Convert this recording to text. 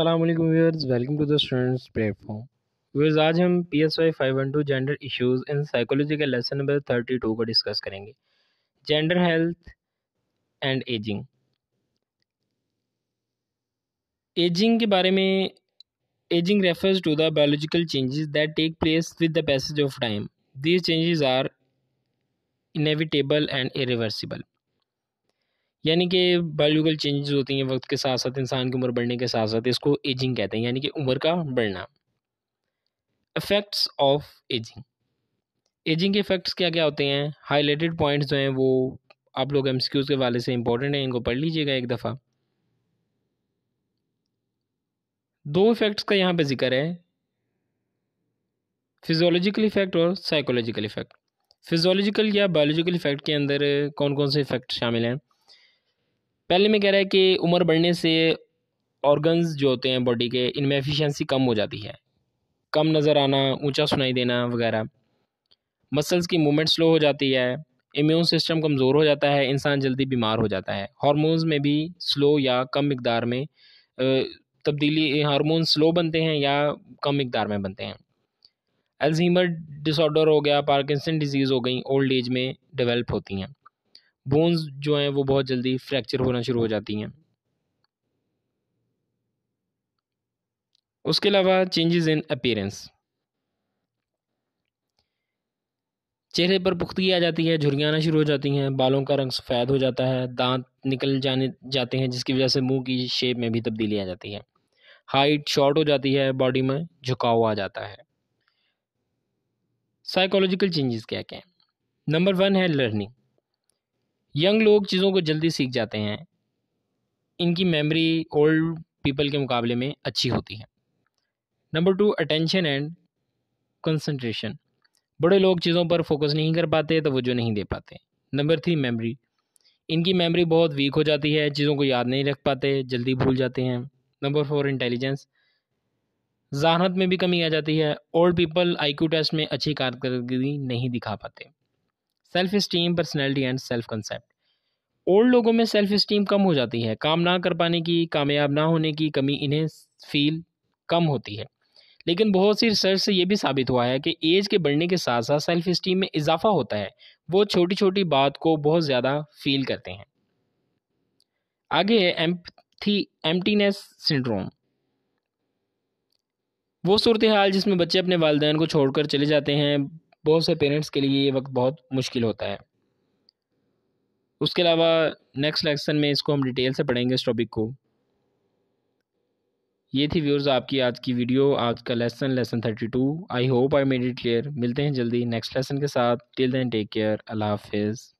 अल्लाम viewers welcome to the students platform viewers आज हम P S Y five one two gender issues in psychology के lesson number thirty two को discuss करेंगे gender health and ageing ageing के बारे में ageing refers to the biological changes that take place with the passage of time these changes are inevitable and irreversible यानी कि biological changes होती हैं वक्त के साथ साथ इंसान की उम्र बढ़ने के साथ साथ इसको एजिंग कहते हैं यानी कि उम्र का बढ़ना इफ़ेक्ट्स ऑफ एजिंग एजिंग के इफ़ेक्ट्स क्या क्या होते हैं हाईलाइटेड पॉइंट्स जो हैं वो आप लोग एम के वाले से इंपॉर्टेंट हैं इनको पढ़ लीजिएगा एक दफ़ा दो इफ़ेक्ट्स का यहाँ पे जिक्र है फिजोलॉजिकल इफ़ेक्ट और साइकोलॉजिकल इफ़ेक्ट फिजोलॉजिकल या बायोलॉजिकल इफ़ेक्ट के अंदर कौन कौन से इफ़ेक्ट शामिल हैं पहले में कह रहा है कि उम्र बढ़ने से ऑर्गन्स जो होते हैं बॉडी के इनमें एफिशिएंसी कम हो जाती है कम नज़र आना ऊंचा सुनाई देना वगैरह मसल्स की मूवमेंट स्लो हो जाती है इम्यून सिस्टम कमज़ोर हो जाता है इंसान जल्दी बीमार हो जाता है हार्मोन्स में भी स्लो या कम मकदार में तब्दीली हारमोन स्लो बनते हैं या कम मकदार में बनते हैं एल्जीमर डिसऑर्डर हो गया पार्किंसन डिजीज़ हो गई ओल्ड एज में डेवलप होती हैं बोन्स जो हैं वो बहुत जल्दी फ्रैक्चर होना शुरू हो जाती हैं उसके अलावा चेंजेस इन अपीरेंस चेहरे पर पुख्तगी आ जाती है झुरियाँ आना शुरू हो जाती हैं बालों का रंग सफ़ेद हो जाता है दांत निकल जाने जाते हैं जिसकी वजह से मुंह की शेप में भी तब्दीली आ जाती है हाइट शॉर्ट हो जाती है बॉडी में झुकाव आ जाता है साइकोलॉजिकल चेंजेस क्या क्या हैं नंबर वन है लर्निंग यंग लोग चीज़ों को जल्दी सीख जाते हैं इनकी मेमोरी ओल्ड पीपल के मुकाबले में अच्छी होती है number two attention and concentration बड़े लोग चीज़ों पर फोकस नहीं कर पाते तो जो नहीं दे पाते नंबर थ्री मेमोरी इनकी मेमोरी बहुत वीक हो जाती है चीज़ों को याद नहीं रख पाते जल्दी भूल जाते हैं नंबर फोर इंटेलिजेंस जहानत में भी कमी आ जाती है ओल्ड पीपल आईक्यू टेस्ट में अच्छी कारकर्दगी नहीं दिखा पाते self esteem personality and self concept old लोगों में सेल्फ इस्टीम कम हो जाती है काम ना कर पाने की कामयाब ना होने की कमी इन्हें फील कम होती है लेकिन बहुत सी रिसर्च से ये भी साबित हुआ है कि एज के बढ़ने के साथ साथ सेल्फ इस्टीम में इजाफा होता है वो छोटी छोटी बात को बहुत ज़्यादा फील करते हैं आगे है एम्पथी एम्प्टीनेस सिंड्रोम वो सूरत हाल जिसमें बच्चे अपने वालदेन को छोड़कर चले जाते हैं बहुत से पेरेंट्स के लिए ये वक्त बहुत मुश्किल होता है उसके अलावा नेक्स्ट लेक्शन में इसको हम डिटेल से पढ़ेंगे इस टॉपिक को ये थी व्यूअर्स आपकी आज की वीडियो आज का lesson lesson thirty two I hope I made it clear मिलते हैं जल्दी नेक्स्ट लेसन के साथ टिल देन टेक केयर अल्लाह हाफिज़